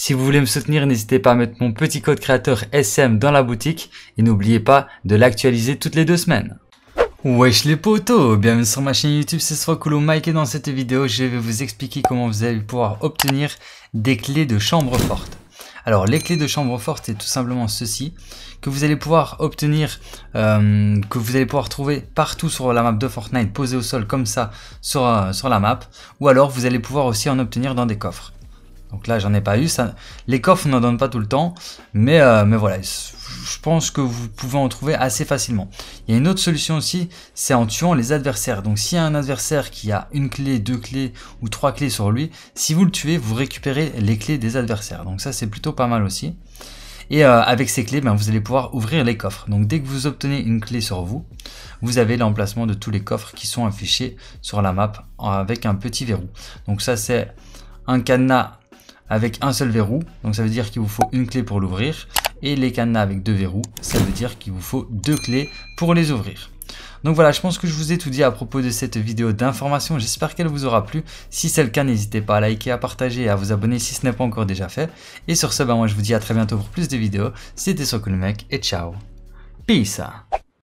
Si vous voulez me soutenir, n'hésitez pas à mettre mon petit code créateur SM dans la boutique et n'oubliez pas de l'actualiser toutes les deux semaines. Wesh les potos Bienvenue sur ma chaîne YouTube, c'est Swakulo Mike et dans cette vidéo, je vais vous expliquer comment vous allez pouvoir obtenir des clés de chambre forte. Alors les clés de chambre forte c'est tout simplement ceci que vous allez pouvoir obtenir, euh, que vous allez pouvoir trouver partout sur la map de Fortnite posé au sol comme ça sur, euh, sur la map ou alors vous allez pouvoir aussi en obtenir dans des coffres. Donc là, j'en ai pas eu. Ça, les coffres n'en donne pas tout le temps, mais, euh, mais voilà, je pense que vous pouvez en trouver assez facilement. Il y a une autre solution aussi, c'est en tuant les adversaires. Donc s'il y a un adversaire qui a une clé, deux clés ou trois clés sur lui, si vous le tuez, vous récupérez les clés des adversaires. Donc ça, c'est plutôt pas mal aussi. Et euh, avec ces clés, ben, vous allez pouvoir ouvrir les coffres. Donc dès que vous obtenez une clé sur vous, vous avez l'emplacement de tous les coffres qui sont affichés sur la map avec un petit verrou. Donc ça, c'est un cadenas avec un seul verrou, donc ça veut dire qu'il vous faut une clé pour l'ouvrir, et les cadenas avec deux verrous, ça veut dire qu'il vous faut deux clés pour les ouvrir. Donc voilà, je pense que je vous ai tout dit à propos de cette vidéo d'information, j'espère qu'elle vous aura plu. Si c'est le cas, n'hésitez pas à liker, à partager et à vous abonner si ce n'est pas encore déjà fait. Et sur ce, ben moi je vous dis à très bientôt pour plus de vidéos, c'était Sokulmec et ciao Peace